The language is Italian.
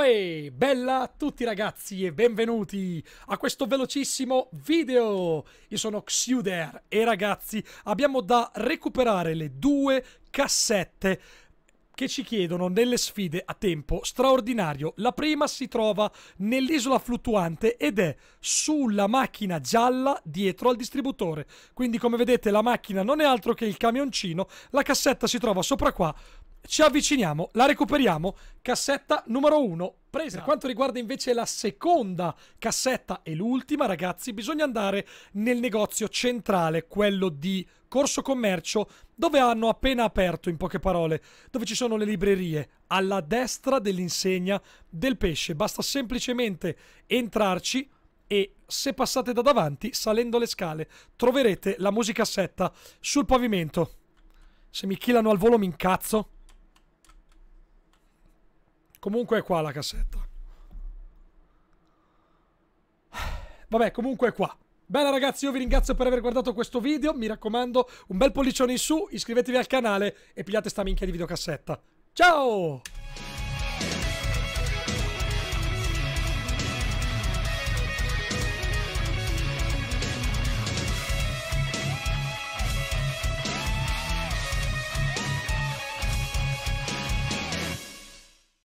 Uè, bella a tutti ragazzi e benvenuti a questo velocissimo video! Io sono Xuder e ragazzi abbiamo da recuperare le due cassette che ci chiedono nelle sfide a tempo straordinario. La prima si trova nell'isola fluttuante ed è sulla macchina gialla dietro al distributore. Quindi come vedete la macchina non è altro che il camioncino, la cassetta si trova sopra qua ci avviciniamo, la recuperiamo. Cassetta numero 1 presa. Per quanto riguarda invece la seconda cassetta e l'ultima, ragazzi, bisogna andare nel negozio centrale, quello di Corso Commercio, dove hanno appena aperto, in poche parole, dove ci sono le librerie, alla destra dell'insegna del pesce. Basta semplicemente entrarci e se passate da davanti, salendo le scale, troverete la musicassetta sul pavimento. Se mi chilano al volo mi incazzo. Comunque è qua la cassetta. Vabbè, comunque è qua. Bene ragazzi, io vi ringrazio per aver guardato questo video, mi raccomando un bel pollicione in su, iscrivetevi al canale e pigliate sta minchia di videocassetta. Ciao!